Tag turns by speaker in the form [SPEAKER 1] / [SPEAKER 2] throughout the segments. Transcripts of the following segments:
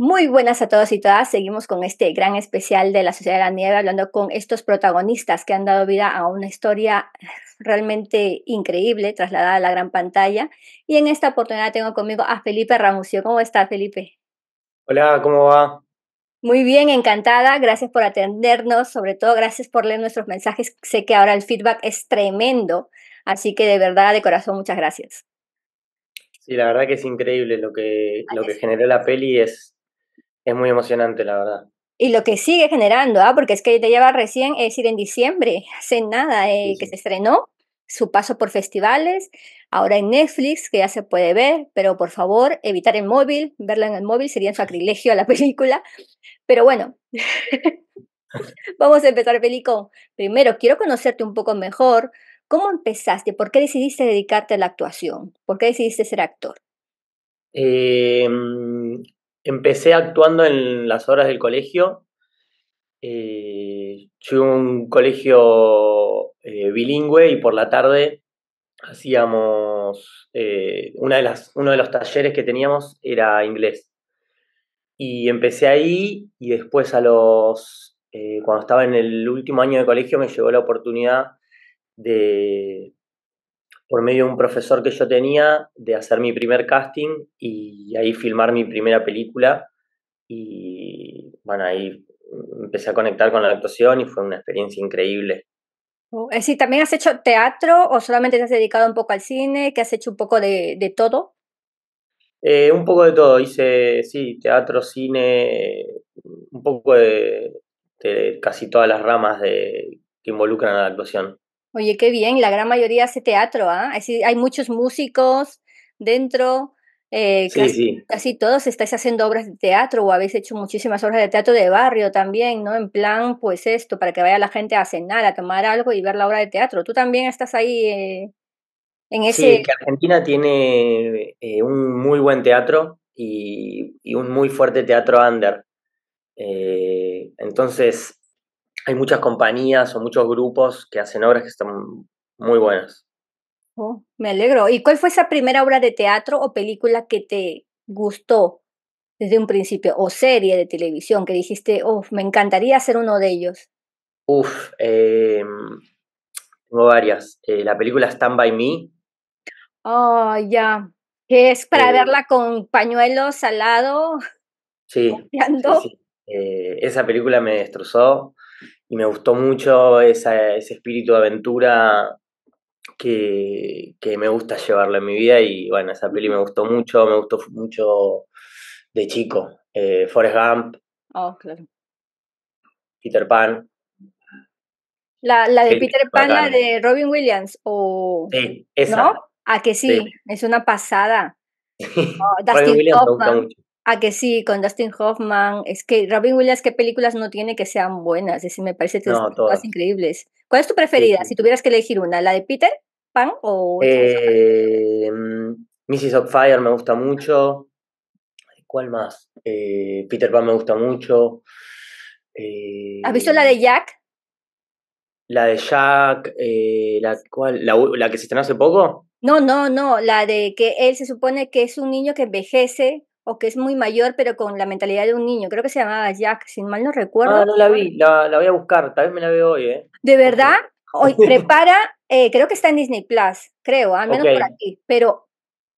[SPEAKER 1] Muy buenas a todos y todas. Seguimos con este gran especial de la Sociedad de la Nieve, hablando con estos protagonistas que han dado vida a una historia realmente increíble trasladada a la gran pantalla. Y en esta oportunidad tengo conmigo a Felipe Ramucio. ¿Cómo está, Felipe?
[SPEAKER 2] Hola, ¿cómo va?
[SPEAKER 1] Muy bien, encantada. Gracias por atendernos. Sobre todo, gracias por leer nuestros mensajes. Sé que ahora el feedback es tremendo. Así que de verdad, de corazón, muchas gracias.
[SPEAKER 2] Sí, la verdad que es increíble lo que, lo que generó la peli es es muy emocionante, la verdad.
[SPEAKER 1] Y lo que sigue generando, ¿ah? porque es que te lleva recién, es decir, en diciembre, hace nada eh, que se estrenó, su paso por festivales, ahora en Netflix, que ya se puede ver, pero por favor, evitar el móvil, verla en el móvil sería un sacrilegio a la película. Pero bueno, vamos a empezar, pelicón Primero, quiero conocerte un poco mejor. ¿Cómo empezaste? ¿Por qué decidiste dedicarte a la actuación? ¿Por qué decidiste ser actor?
[SPEAKER 2] Eh, Empecé actuando en las horas del colegio. Eh, yo un colegio eh, bilingüe y por la tarde hacíamos, eh, una de las, uno de los talleres que teníamos era inglés. Y empecé ahí y después a los, eh, cuando estaba en el último año de colegio me llegó la oportunidad de por medio de un profesor que yo tenía de hacer mi primer casting y ahí filmar mi primera película. Y bueno, ahí empecé a conectar con la actuación y fue una experiencia increíble.
[SPEAKER 1] Oh, es ¿también has hecho teatro o solamente te has dedicado un poco al cine? ¿Qué has hecho un poco de, todo?
[SPEAKER 2] Eh, un poco de todo. Hice, sí, teatro, cine, un poco de, casi todas las ramas que involucran a la actuación.
[SPEAKER 1] Oye, qué bien, la gran mayoría hace teatro, ¿ah? Hay muchos músicos dentro, eh, casi, todos estáis haciendo obras de teatro o habéis hecho muchísimas obras de teatro de barrio también, ¿no? En plan, pues esto, para que vaya la gente a cenar, a tomar algo y ver la obra de teatro. Tú también estás ahí eh, en ese... Sí, que
[SPEAKER 2] Argentina tiene eh, un muy buen teatro y, y, un muy fuerte teatro under. entonces, hay muchas compañías o muchos grupos que hacen obras que están muy buenas.
[SPEAKER 1] Oh, me alegro. ¿Y cuál fue esa primera obra de teatro o película que te gustó desde un principio? ¿O serie de televisión que dijiste, uff, me encantaría ser uno de ellos?
[SPEAKER 2] Uf, em, tengo varias. Eh, la película Stand By Me.
[SPEAKER 1] Oh, ya. Que es para eh, verla con pañuelos al lado.
[SPEAKER 2] sí. Eh, esa película me destrozó y me gustó mucho ese espíritu de aventura que, me gusta llevarlo en mi vida y bueno, esa peli me gustó mucho, me gustó mucho de chico. Eh, Forrest Gump. Oh, claro. Peter Pan.
[SPEAKER 1] La, de Peter Pan, la de Robin Williams, o...
[SPEAKER 2] Sí, esa. ¿No?
[SPEAKER 1] Ah, que sí, es una pasada. Oh, Ah, que sí, con Dustin Hoffman. Es que Robin Williams, ¿qué películas no tiene que sean buenas? Es decir, me parece que no, todas increíbles. ¿Cuál es tu preferida? Si tuvieras que elegir una, ¿la de Peter Pan o...
[SPEAKER 2] Eh, Mrs. Mm, Fire? me gusta mucho. ¿Cuál más? Eh, Peter Pan me gusta mucho. ¿Has visto
[SPEAKER 1] la eh, de Jack?
[SPEAKER 2] La de Jack, eh, la, ¿La que se estrenó hace poco?
[SPEAKER 1] No, no, no, la de que él se supone que es un niño que envejece o que es muy mayor, pero con la mentalidad de un niño. Creo que se llamaba Jack, si mal no recuerdo. Ah, no la vi,
[SPEAKER 2] la, voy a buscar, tal vez me la veo hoy, ¿eh?
[SPEAKER 1] ¿De verdad? Hoy prepara, eh, creo que está en Disney Plus, creo, al ah, menos por aquí, pero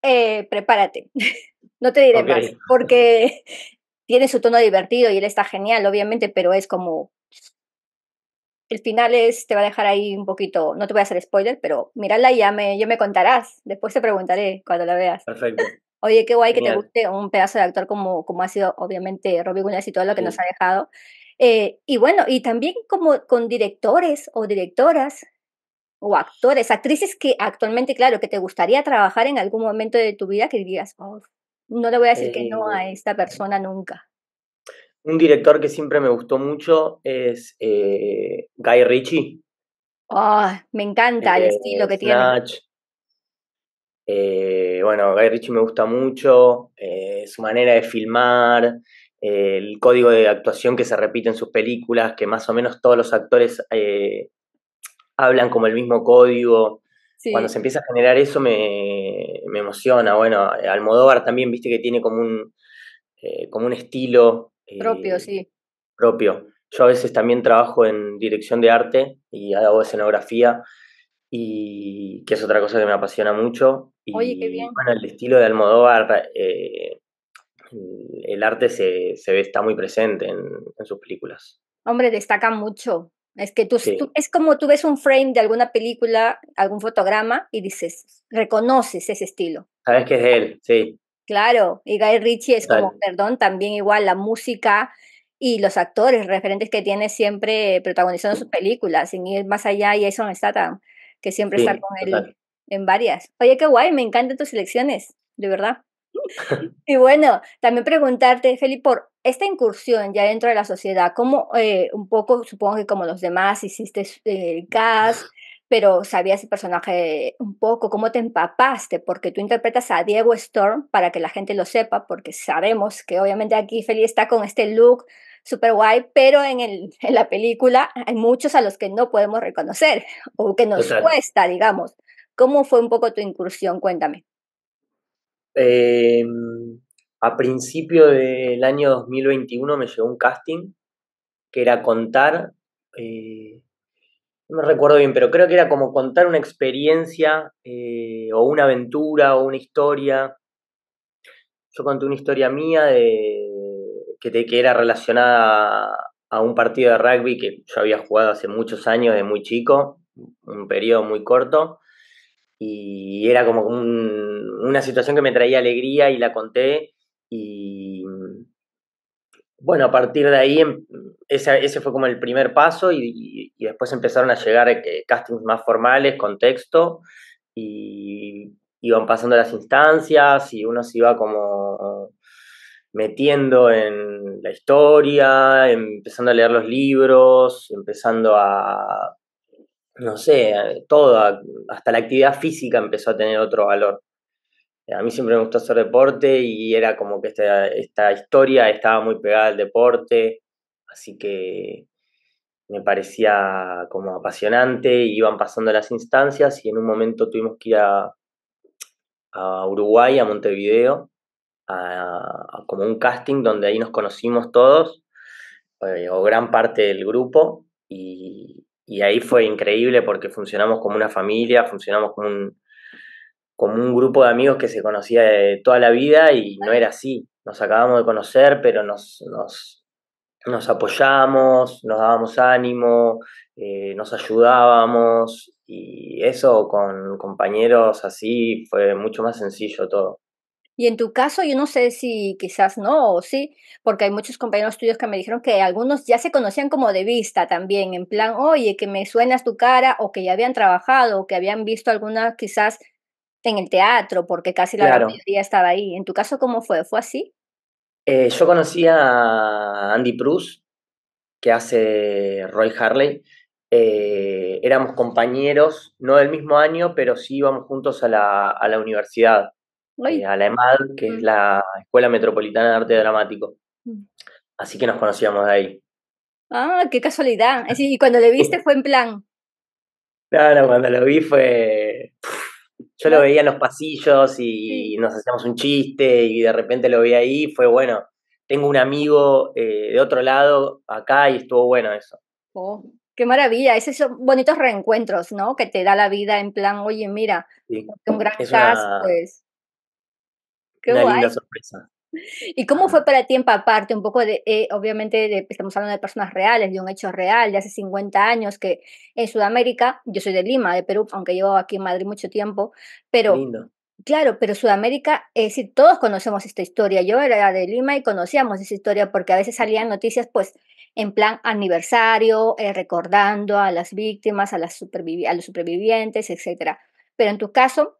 [SPEAKER 1] eh, prepárate. no te diré más, porque tiene su tono divertido y él está genial, obviamente, pero es como el final es, te va a dejar ahí un poquito, no te voy a hacer spoiler, pero mírala y ya me, ya me contarás. Después te preguntaré cuando la veas. Perfecto. Oye, qué guay que te guste un pedazo de actor como, como ha sido obviamente Robbie Williams y todo lo que nos ha dejado. Eh, y bueno, y también como con directores o directoras o actores, actrices que actualmente, claro, que te gustaría trabajar en algún momento de tu vida que dirías, oh, no le voy a decir que no a eh. esta persona nunca.
[SPEAKER 2] Un director que siempre me gustó mucho es eh, Guy Ritchie.
[SPEAKER 1] Oh, me encanta el estilo que tiene.
[SPEAKER 2] Eh, bueno, Guy Ritchie me gusta mucho, eh, su manera de filmar, eh, el código de actuación que se repite en sus películas, que más o menos todos los actores hablan como el mismo código. Cuando se empieza a generar eso me, emociona. Bueno, Almodóvar también, viste que tiene como un, como un estilo. propio, sí. Propio. Yo a veces también trabajo en dirección de arte y hago escenografía y que es otra cosa que me apasiona mucho.
[SPEAKER 1] Y, Oye, qué bien. Bueno, el
[SPEAKER 2] estilo de Almodóvar, eh, el arte se, se, ve, está muy presente en, en, sus películas.
[SPEAKER 1] Hombre, destaca mucho. Es que tú, es como tú ves un frame de alguna película, algún fotograma y dices, reconoces ese estilo.
[SPEAKER 2] Sabes que es él, sí.
[SPEAKER 1] Claro, y Guy Ritchie es como, perdón, también igual la música y los actores referentes que tiene siempre protagonizando sus películas, sin ir más allá, y eso está tan que siempre está con él en varias. Oye, qué guay, me encantan tus elecciones, de verdad. y bueno, también preguntarte, Felipe, por esta incursión ya dentro de la sociedad, ¿cómo eh, un poco, supongo que como los demás, hiciste eh, el cast, pero sabías el personaje un poco, cómo te empapaste, porque tú interpretas a Diego Storm para que la gente lo sepa, porque sabemos que obviamente aquí Felipe está con este look super guay, pero en, el, la película hay muchos a los que no podemos reconocer o que nos cuesta, digamos. ¿Cómo fue un poco tu incursión? Cuéntame.
[SPEAKER 2] Em, a principio del año 2021 me llegó un casting que era contar, eh, no me recuerdo bien, pero creo que era como contar una experiencia eh, o una aventura o una historia. Yo conté una historia mía de, que, te, que era relacionada a, un partido de rugby que yo había jugado hace muchos años, de muy chico, un periodo muy corto, y era como una situación que me traía alegría y la conté, y bueno, a partir de ahí em, ese, fue como el primer paso y, después empezaron a llegar eh, castings más formales, con texto, y iban pasando las instancias y uno se iba como metiendo en la historia, empezando a leer los libros, empezando a, no sé, todo, hasta la actividad física empezó a tener otro valor. Eh, a mí siempre me gustó hacer deporte y era como que esta, historia estaba muy pegada al deporte, así que me parecía como apasionante, iban pasando las instancias y en un momento tuvimos que ir a Uruguay, a Montevideo, como un casting donde ahí nos conocimos todos, eh, o gran parte del grupo, y, ahí fue increíble porque funcionamos como una familia, funcionamos como un, como un grupo de amigos que se conocía de toda la vida y no era así. Nos acabamos de conocer, pero nos, nos, apoyamos, nos dábamos ánimo, eh, nos ayudábamos y eso con compañeros así fue mucho más sencillo todo.
[SPEAKER 1] Y en tu caso, yo no sé si quizás no o sí, porque hay muchos compañeros tuyos que me dijeron que algunos ya se conocían como de vista también, en plan, oye, que me suenas tu cara, o que ya habían trabajado, o que habían visto alguna quizás en el teatro, porque casi la mayoría estaba ahí. ¿En tu caso cómo fue? ¿Fue así?
[SPEAKER 2] Eh, yo conocí a Andy Prus, que hace Roy Harley. Eh, éramos compañeros, no del mismo año, pero sí íbamos juntos a la, a la universidad
[SPEAKER 1] a la EMAD,
[SPEAKER 2] que es la Escuela Metropolitana de Arte Dramático. Mm. Así que nos conocíamos de ahí.
[SPEAKER 1] Ah, qué casualidad. y cuando le viste fue en plan.
[SPEAKER 2] No, cuando lo vi fue. Yo lo ah. veía en los pasillos y nos hacíamos un chiste y de repente lo vi ahí. Fue bueno. Tengo un amigo eh, de otro lado acá y estuvo bueno eso.
[SPEAKER 1] Oh, qué maravilla. Esos son bonitos reencuentros, ¿no? Que te da la vida en plan, oye, mira,
[SPEAKER 2] un gran caso, pues. Qué linda sorpresa.
[SPEAKER 1] ¿Y cómo fue para ti aparte, un poco de, eh, obviamente, estamos hablando de personas reales, de un hecho real, de hace 50 años, que en Sudamérica, yo soy de Lima, de Perú, aunque llevo aquí en Madrid mucho tiempo, pero... Lindo. Claro, pero Sudamérica, es decir, todos conocemos esta historia. Yo era de Lima y conocíamos esa historia porque a veces salían noticias, pues, en plan aniversario, eh, recordando a las víctimas, a, las los supervivientes, etcétera. Pero en tu caso,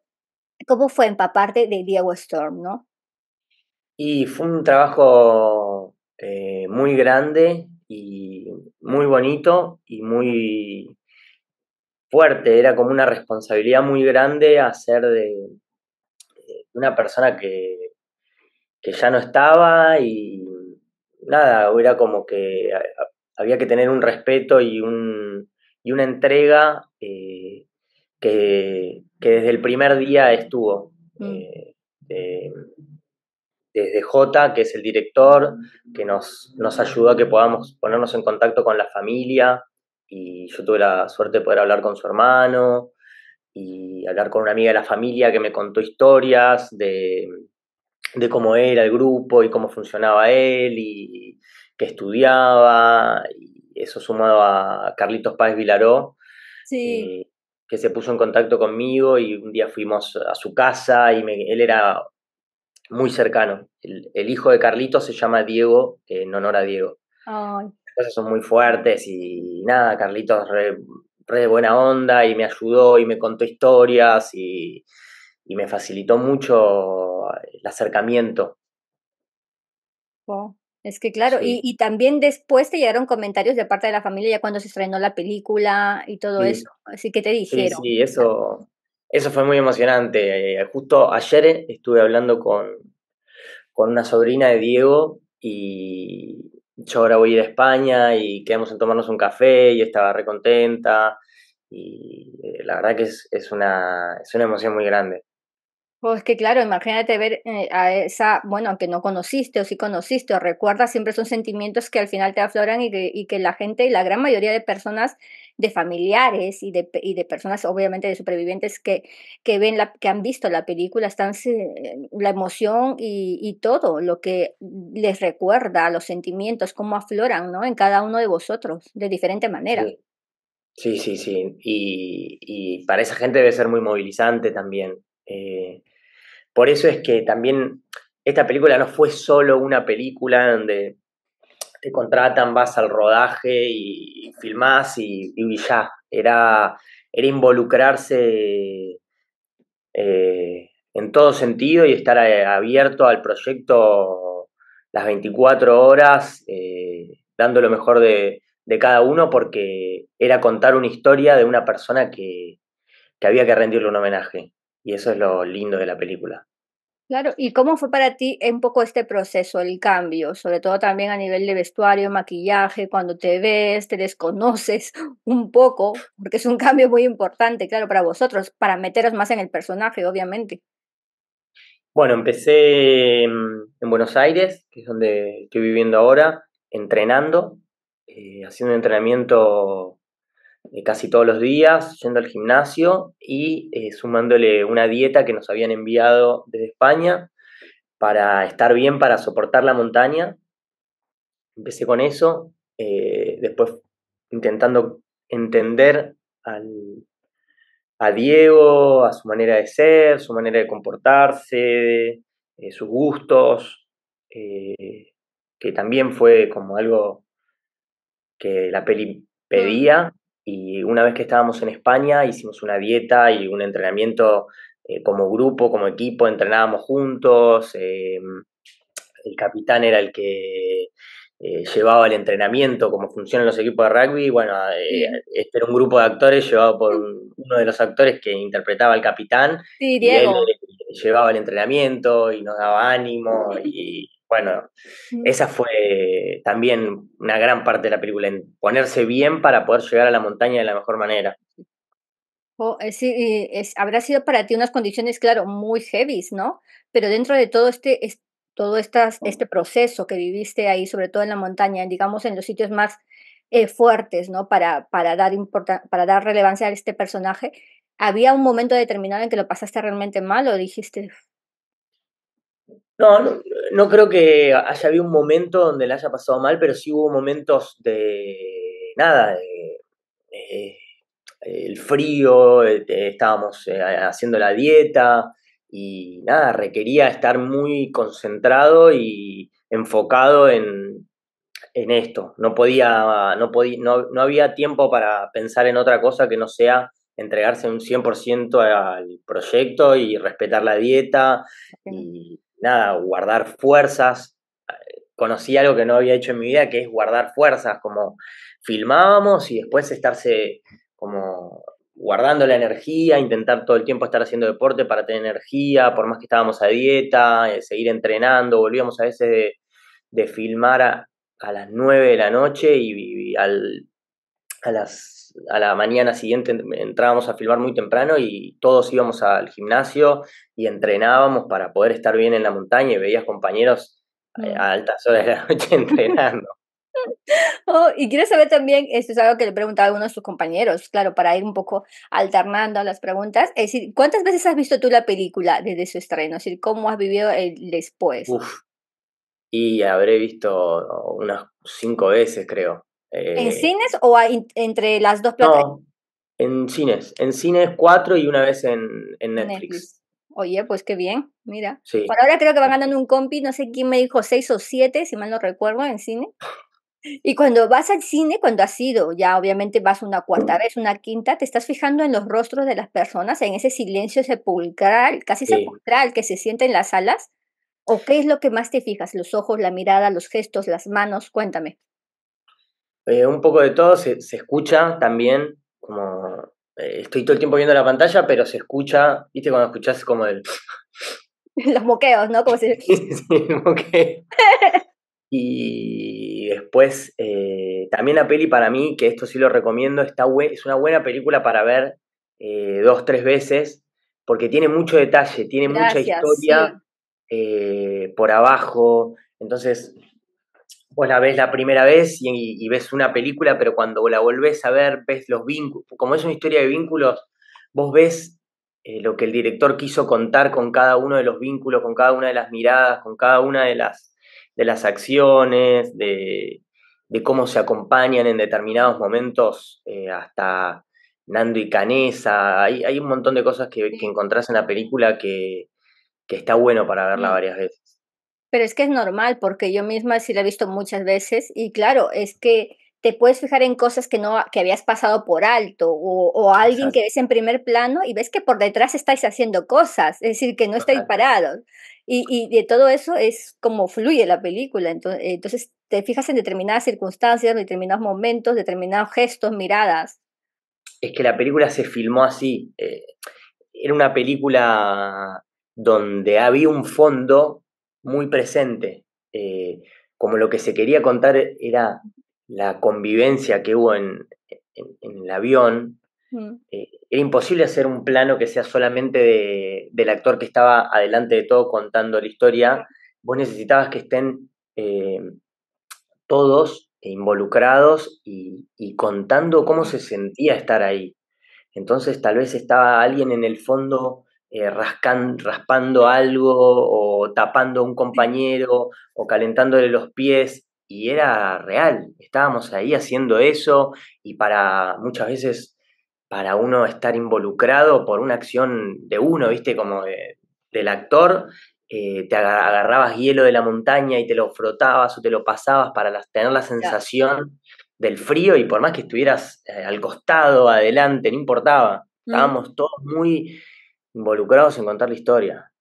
[SPEAKER 1] cómo fue empaparte de Diego Storm, no?
[SPEAKER 2] Y fue un trabajo eh, muy grande y muy bonito y muy fuerte. Era como una responsabilidad muy grande hacer de, una persona que, ya no estaba y nada, era como que había que tener un respeto y, una entrega eh, que, que desde el primer día estuvo. Mm. Eh, desde J, que es el director, que nos, nos ayudó a que podamos ponernos en contacto con la familia. Y yo tuve la suerte de poder hablar con su hermano y hablar con una amiga de la familia que me contó historias de, cómo era el grupo y cómo funcionaba él y que estudiaba. Y eso sumado a Carlitos Páez Vilaró. Sí. Eh, que se puso en contacto conmigo y un día fuimos a su casa y él era muy cercano. El, hijo de Carlito se llama Diego, en honor a Diego.
[SPEAKER 1] Las
[SPEAKER 2] cosas son muy fuertes y nada, Carlitos re, re buena onda y me ayudó y me contó historias y, y me facilitó mucho el acercamiento.
[SPEAKER 1] Wow. Es que claro, y, también después te llegaron comentarios de parte de la familia ya cuando se estrenó la película y todo eso. Así que te dijeron. Sí, sí,
[SPEAKER 2] eso, eso fue muy emocionante. Eh, justo ayer eh, estuve hablando con, con una sobrina de Diego y yo ahora voy a ir a España y quedamos en tomarnos un café y estaba recontenta. Y eh, la verdad que es, es, una, es una emoción muy grande.
[SPEAKER 1] Pues que claro, imagínate ver eh, a esa, bueno, aunque no conociste o sí conociste o recuerda, siempre son sentimientos que al final te afloran y que, la gente y la gran mayoría de personas, de familiares y de, personas obviamente de supervivientes que, que, ven la, que han visto la película, están eh, la emoción y, todo lo que les recuerda, los sentimientos, cómo afloran, ¿no? En cada uno de vosotros, de diferente manera. Sí.
[SPEAKER 2] Sí, sí, Y, para esa gente debe ser muy movilizante también. Eh, por eso es que también esta película no fue solo una película donde te contratan, vas al rodaje y, filmás y, ya. Era, era involucrarse eh, en todo sentido y estar eh, abierto al proyecto las 24 horas, eh, dando lo mejor de, cada uno, porque era contar una historia de una persona que había que rendirle un homenaje. Y eso es lo lindo de la película.
[SPEAKER 1] Claro, ¿y cómo fue para ti un poco este proceso, el cambio, sobre todo también a nivel de vestuario, maquillaje, cuando te ves, te desconoces un poco, porque es un cambio muy importante, claro, para vosotros, para meteros más en el personaje, obviamente.
[SPEAKER 2] Bueno, empecé mm, en Buenos Aires, que es donde estoy viviendo ahora, entrenando, eh, haciendo entrenamiento eh, casi todos los días, yendo al gimnasio y eh, sumándole una dieta que nos habían enviado desde España para estar bien, para soportar la montaña. Empecé con eso, eh, después intentando entender a Diego, a su manera de ser, su manera de comportarse, sus gustos, que también fue como algo que la peli mm. pedía y una vez que estábamos en España, hicimos una dieta y un entrenamiento eh, como grupo, como equipo, entrenábamos juntos. Em, el capitán era el que eh, llevaba el entrenamiento, como funcionan los equipos de rugby. Bueno, eh, este era un grupo de actores llevado por uno de los actores que interpretaba al capitán. Diego. Y él llevaba el entrenamiento y nos daba ánimo y bueno, esa fue también una gran parte de la película, en ponerse bien para poder llegar a la montaña de la mejor manera.
[SPEAKER 1] Eh, habrá sido para ti unas condiciones, claro, muy heavy, ¿no? Pero dentro de todo este, todo este proceso que viviste ahí, sobre todo en la montaña, digamos en los sitios más eh, fuertes, ¿no? Para, para, dar para dar relevancia a este personaje, ¿había un momento determinado en que lo pasaste realmente mal o dijiste,
[SPEAKER 2] no, no, creo que haya habido un momento donde le haya pasado mal, pero sí hubo momentos de nada, eh, el frío, eh, estábamos eh, haciendo la dieta y nada, requería estar muy concentrado y enfocado en, en esto. No podía, no, podía no, había tiempo para pensar en otra cosa que no sea entregarse un 100% al proyecto y respetar la dieta nada, guardar fuerzas. Conocí algo que no había hecho en mi vida, que es guardar fuerzas, como filmábamos y después estarse como guardando la energía, intentar todo el tiempo estar haciendo deporte para tener energía, por más que estábamos a dieta, eh, seguir entrenando, volvíamos a veces de, filmar a, las 9 de la noche y, y al, a las a la mañana siguiente entrábamos a filmar muy temprano y todos íbamos al gimnasio y entrenábamos para poder estar bien en la montaña y veías compañeros eh, mm. a altas horas de la noche entrenando.
[SPEAKER 1] Oh, y quiero saber también, esto es algo que le preguntaba a uno de sus compañeros, claro, para ir un poco alternando las preguntas, es decir, ¿cuántas veces has visto tú la película desde su estreno? Es decir, ¿cómo has vivido el después?
[SPEAKER 2] y habré visto unas cinco veces, creo. ¿En eh,
[SPEAKER 1] cines o entre las dos plataformas?
[SPEAKER 2] No, en cines. En cines cuatro y una vez en, en Netflix.
[SPEAKER 1] Oye, pues qué bien, mira. Sí. Por ahora creo que van ganando un compi, no sé quién me dijo, seis o siete, si mal no recuerdo, en cine. Y cuando vas al cine, cuando has ido, ya obviamente vas una cuarta vez, una quinta, te estás fijando en los rostros de las personas, en ese silencio sepulcral, casi sepulcral que se siente en las salas. ¿O qué es lo que más te fijas? ¿Los ojos, la mirada, los gestos, las manos? Cuéntame.
[SPEAKER 2] Eh, un poco de todo, se, escucha también, como eh, estoy todo el tiempo viendo la pantalla, pero se escucha, viste cuando escuchás como el...
[SPEAKER 1] Los moqueos, ¿no? Como si... sí, moqueo.
[SPEAKER 2] y después, eh, también la peli para mí, que esto sí lo recomiendo, está es una buena película para ver dos, tres veces, porque tiene mucho detalle, tiene mucha historia por abajo, entonces vos la ves la primera vez y, ves una película, pero cuando la volvés a ver, ves los vínculos, como es una historia de vínculos, vos ves eh, lo que el director quiso contar con cada uno de los vínculos, con cada una de las miradas, con cada una de las, de las acciones, de, cómo se acompañan en determinados momentos eh, hasta Nando y Canesa. Hay, hay, un montón de cosas que, encontrás en la película que está bueno para verla varias veces.
[SPEAKER 1] Pero es que es normal, porque yo misma sí la he visto muchas veces y claro, es que te puedes fijar en cosas que no que habías pasado por alto o, alguien que ves en primer plano y ves que por detrás estáis haciendo cosas, es decir, que no estáis parados. Y, de todo eso es como fluye la película. Entonces, entonces, te fijas en determinadas circunstancias, determinados momentos, determinados gestos, miradas.
[SPEAKER 2] Es que la película se filmó así. Eh, era una película donde había un fondo muy presente. Eh, como lo que se quería contar era la convivencia que hubo en, el avión, mm. eh, era imposible hacer un plano que sea solamente del actor que estaba adelante de todo contando la historia. Vos necesitabas que estén eh, todos involucrados y, y, contando cómo se sentía estar ahí. Entonces tal vez estaba alguien en el fondo eh, rascan, raspando algo o tapando a un compañero o calentándole los pies. Y era real, estábamos ahí haciendo eso y para muchas veces para uno estar involucrado por una acción de uno, viste, como del actor, eh, te agarrabas hielo de la montaña y te lo frotabas o te lo pasabas para tener la sensación del frío y por más que estuvieras eh, al costado, adelante, no importaba. Mm. Estábamos todos muy involucrados en contar la historia.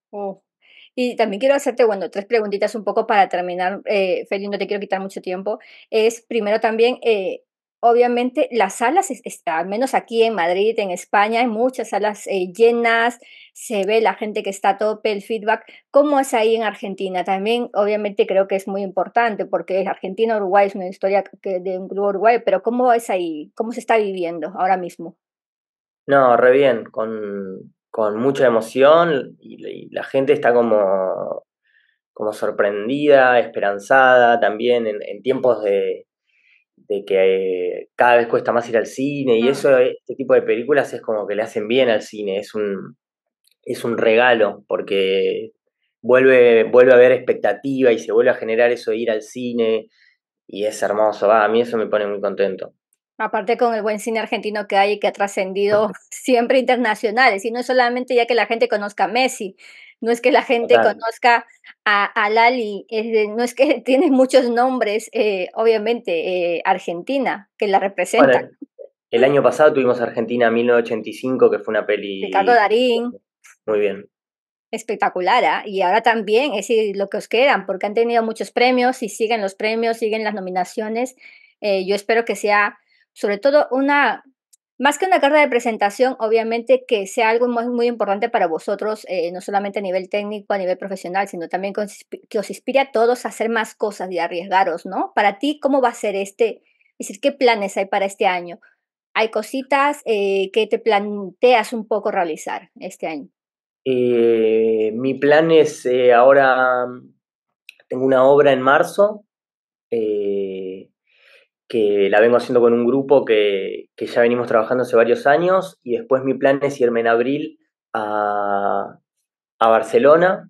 [SPEAKER 1] Y también quiero hacerte, bueno, tres preguntitas un poco para terminar, eh, Feli, no te quiero quitar mucho tiempo. Es primero también, eh, obviamente las salas, al menos aquí en Madrid, en España, hay muchas salas eh, llenas, se ve la gente que está a tope, el feedback. ¿Cómo es ahí en Argentina? También, obviamente, creo que es muy importante porque Argentina, Uruguay es una historia de un grupo uruguay, pero ¿cómo es ahí? ¿Cómo se está viviendo ahora mismo?
[SPEAKER 2] No, re bien, con, con mucha emoción y, la gente está como, como sorprendida, esperanzada también en, tiempos de, de que eh, cada vez cuesta más ir al cine y eso, este tipo de películas es como que le hacen bien al cine, es un, es un regalo porque vuelve, vuelve a haber expectativa y se vuelve a generar eso de ir al cine y es hermoso, ah, a mí eso me pone muy contento.
[SPEAKER 1] Aparte con el buen cine argentino que hay y que ha trascendido siempre internacionales, y no es solamente ya que la gente conozca a Messi, no es que la gente conozca a, Lali, no es que tiene muchos nombres, eh, obviamente, eh, Argentina, que la representa.
[SPEAKER 2] el año pasado tuvimos Argentina 1985, que fue una peli... Ricardo Darín. Muy bien.
[SPEAKER 1] Espectacular, ¿ah? y ahora también es lo que os quedan, porque han tenido muchos premios y siguen los premios, siguen las nominaciones. Eh, yo espero que sea sobre todo una, más que una carta de presentación, obviamente que sea algo muy, importante para vosotros, eh, no solamente a nivel técnico, a nivel profesional, sino también que os, inspire a todos a hacer más cosas y arriesgaros, ¿no? Para ti, ¿cómo va a ser este? Es decir, ¿qué planes hay para este año? ¿Hay cositas eh, que te planteas un poco realizar este año?
[SPEAKER 2] Eh, mi plan es ahora, mm, tengo una obra en marzo que la vengo haciendo con un grupo que, ya venimos trabajando hace varios años y después mi plan es irme en abril a, Barcelona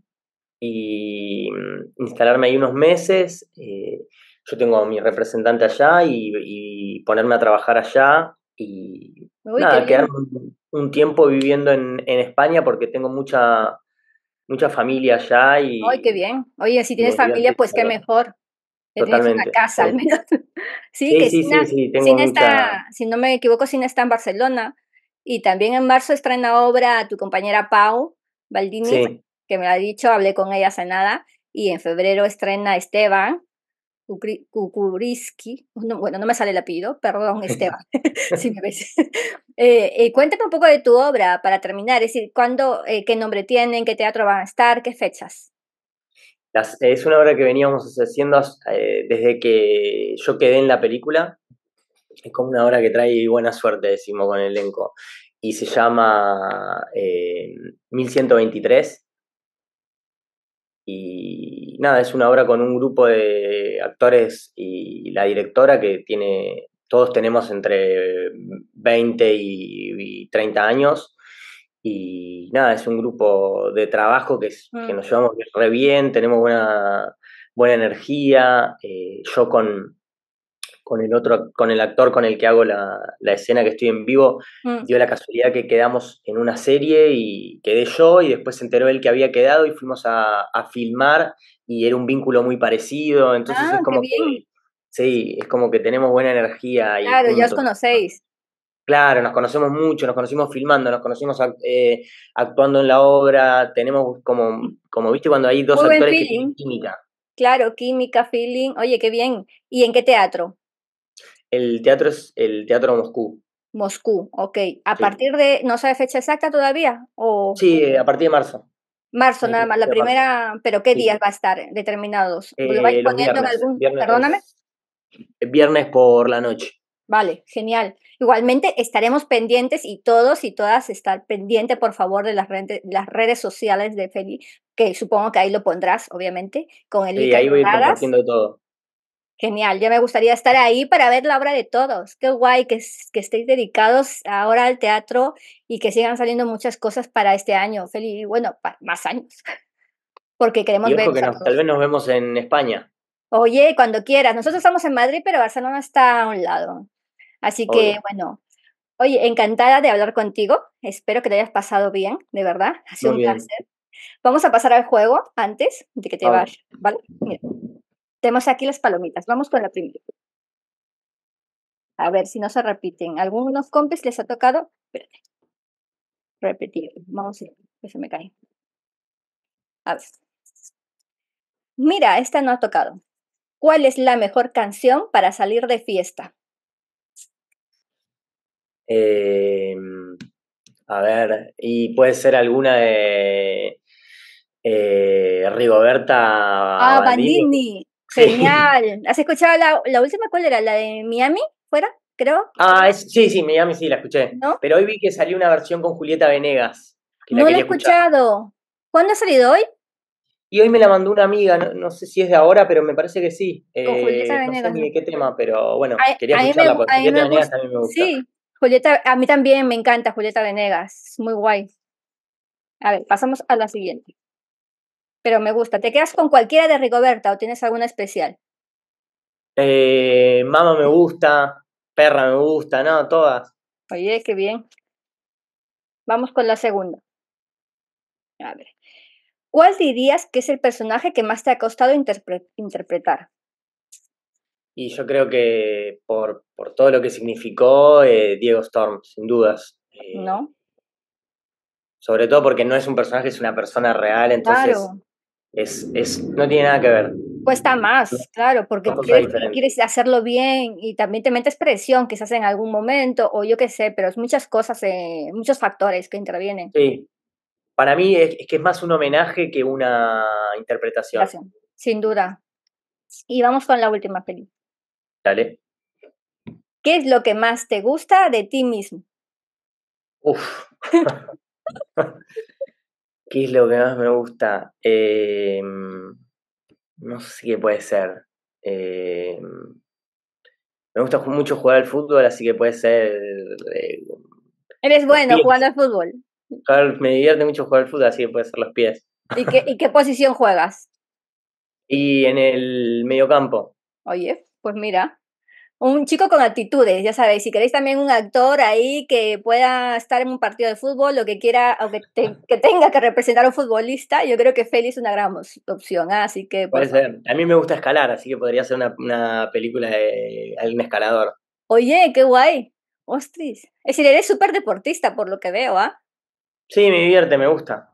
[SPEAKER 2] y mm, instalarme ahí unos meses. Eh, yo tengo a mi representante allá y, ponerme a trabajar allá
[SPEAKER 1] y nada, quedarme
[SPEAKER 2] un, tiempo viviendo en, España porque tengo mucha mucha familia allá y... ¡Ay,
[SPEAKER 1] qué bien! Oye, si tienes familia, pues qué mejor. Totalmente. Tienes una casa, al menos. Sí, que sí, si no me equivoco, sin está en Barcelona. Y también en marzo estrena obra tu compañera Pau Baldini, que me lo ha dicho, hablé con ella hace nada. Y en febrero estrena Esteban, Kukuriski, no, bueno, no me sale el apellido, perdón Esteban, eh, eh, cuéntame un poco de tu obra para terminar, es decir, ¿cuándo, eh, qué nombre tienen, qué teatro van a estar, qué fechas?
[SPEAKER 2] es una obra que veníamos haciendo eh, desde que yo quedé en la película. Es como una obra que trae buena suerte, decimos, con el elenco. Y se llama 1123. Eh, y nada, es una obra con un grupo de actores y la directora que tiene, todos tenemos entre 20 y 30 años y nada, es un grupo de trabajo que, mm. nos llevamos re bien, tenemos buena, buena energía. Eh, yo con, con el otro, con el actor con el que hago la, escena que estoy en vivo, mm. dio la casualidad que quedamos en una serie y quedé yo y después se enteró él que había quedado y fuimos a, filmar y era un vínculo muy parecido, entonces ah, es como que, sí, es como que tenemos buena energía. claro, ya os
[SPEAKER 1] conocéis.
[SPEAKER 2] Claro, nos conocemos mucho, nos conocimos filmando, nos conocimos eh, actuando en la obra, tenemos como, como viste cuando hay dos actores que química.
[SPEAKER 1] Claro, química, feeling, oye, qué bien. ¿Y en qué teatro?
[SPEAKER 2] El teatro es el Teatro Moscú.
[SPEAKER 1] Moscú, ok. ¿A partir de, no sabes fecha exacta todavía? Sí,
[SPEAKER 2] a partir de marzo.
[SPEAKER 1] Marzo nada más, la primera, pero ¿qué días va a estar determinados? ¿Lo eh, vais poniendo en algún, perdóname?
[SPEAKER 2] Viernes por la noche.
[SPEAKER 1] Vale, genial. Igualmente estaremos pendientes y todos y todas estar pendiente, por favor, de las, redes, sociales de Feli, que supongo que ahí lo pondrás, obviamente, con el y ahí voy ir compartiendo todo. Genial, ya me gustaría estar ahí para ver la obra de todos. Qué guay que, que estéis dedicados ahora al teatro y que sigan saliendo muchas cosas para este año, Feli, bueno, más años, porque queremos ver. tal
[SPEAKER 2] vez nos vemos en España.
[SPEAKER 1] Oye, cuando quieras. Nosotros estamos en Madrid, pero Barcelona está a un lado. Así que, bueno, oye, encantada de hablar contigo. Espero que te hayas pasado bien, de verdad. Ha sido un placer. Vamos a pasar al juego antes de que te vayas. ¿Vale? Tenemos aquí las palomitas. Vamos con la primera. A ver si no se repiten. Algunos compis les ha tocado. Espérate. Repetir. Vamos a ver. Que se me cae. Mira, esta no ha tocado. ¿Cuál es la mejor canción para salir de fiesta?
[SPEAKER 2] Eh, a ver, y puede ser alguna de eh, Rigoberta. Ah, Bandini.
[SPEAKER 1] Genial. ¿Has escuchado la, última? ¿Cuál era? ¿La de Miami? ¿Fuera? Creo.
[SPEAKER 2] Ah, sí, sí, Miami sí, la escuché. Pero hoy vi que salió una versión con Julieta Venegas.
[SPEAKER 1] no la, he escuchado. ¿Cuándo ha salido hoy?
[SPEAKER 2] Y hoy me la mandó una amiga, no, sé si es de ahora, pero me parece que sí. Eh, no sé ni de qué tema, pero bueno, quería escucharla porque Julieta Venegas también me gusta.
[SPEAKER 1] Julieta, a mí también me encanta Julieta Venegas, es muy guay. A ver, pasamos a la siguiente. Pero me gusta. ¿Te quedas con cualquiera de Rigoberta o tienes alguna especial?
[SPEAKER 2] Eh, Mama me gusta, Perra me gusta, no, todas.
[SPEAKER 1] Oye, qué bien. Vamos con la segunda. A ver. ¿Cuál dirías que es el personaje que más te ha costado interpretar?
[SPEAKER 2] Y yo creo que por, por todo lo que significó eh, Diego Storm, sin dudas.
[SPEAKER 1] Eh, ¿No?
[SPEAKER 2] Sobre todo porque no es un personaje, es una persona real, entonces es, no tiene nada que ver.
[SPEAKER 1] Cuesta más, claro, porque quieres, hacerlo bien y también te metes presión quizás en algún momento o yo qué sé, pero es muchas cosas, eh, muchos factores que intervienen.
[SPEAKER 2] Sí, para mí es, es, que es más un homenaje que una interpretación.
[SPEAKER 1] Sin duda. Y vamos con la última película. Dale. ¿Qué es lo que más te gusta de ti mismo?
[SPEAKER 2] Uf. ¿Qué es lo que más me gusta? Em, no sé qué puede ser. Em, me gusta mucho jugar al fútbol, así que puede ser. Eh,
[SPEAKER 1] Eres bueno jugando al fútbol.
[SPEAKER 2] me divierte mucho jugar al fútbol, así que puede ser los pies.
[SPEAKER 1] ¿Y qué, ¿Y qué posición juegas?
[SPEAKER 2] Y en el mediocampo.
[SPEAKER 1] Oye pues mira, un chico con actitudes, ya sabéis, si queréis también un actor ahí que pueda estar en un partido de fútbol, lo que quiera, o que, tenga que representar a un futbolista, yo creo que Félix es una gran opción, ¿ah? así que... Pues
[SPEAKER 2] a mí me gusta escalar, así que podría ser una, una película de algún escalador.
[SPEAKER 1] Oye, qué guay, ostris, es decir, eres súper deportista por lo que veo, ¿ah?
[SPEAKER 2] Sí, me divierte, me gusta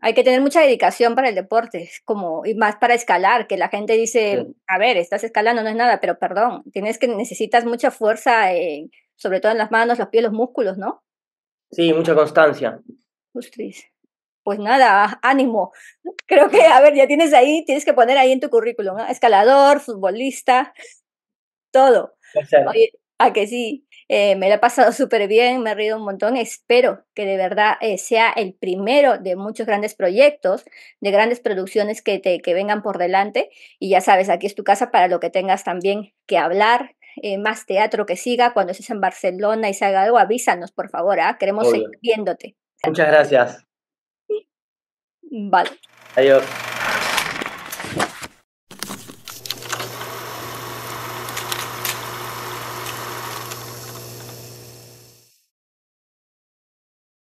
[SPEAKER 1] hay que tener mucha dedicación para el deporte, como y más para escalar, que la gente dice, a ver, estás escalando, no es nada, pero perdón, tienes que necesitas mucha fuerza, eh, sobre todo en las manos, los pies, los músculos, ¿no?
[SPEAKER 2] Sí, mucha constancia.
[SPEAKER 1] Pues, pues nada, ánimo. Creo que, a ver, ya tienes ahí, tienes que poner ahí en tu currículum, escalador, futbolista, todo. a que sí. Eh, me lo he pasado súper bien, me he reído un montón. Espero que de verdad eh, sea el primero de muchos grandes proyectos, de grandes producciones que, te, que vengan por delante. Y ya sabes, aquí es tu casa para lo que tengas también que hablar, eh, más teatro que siga. Cuando estés en Barcelona y salga algo, avísanos, por favor. ¿ah? Queremos seguir viéndote.
[SPEAKER 2] Muchas gracias. Vale. Adiós.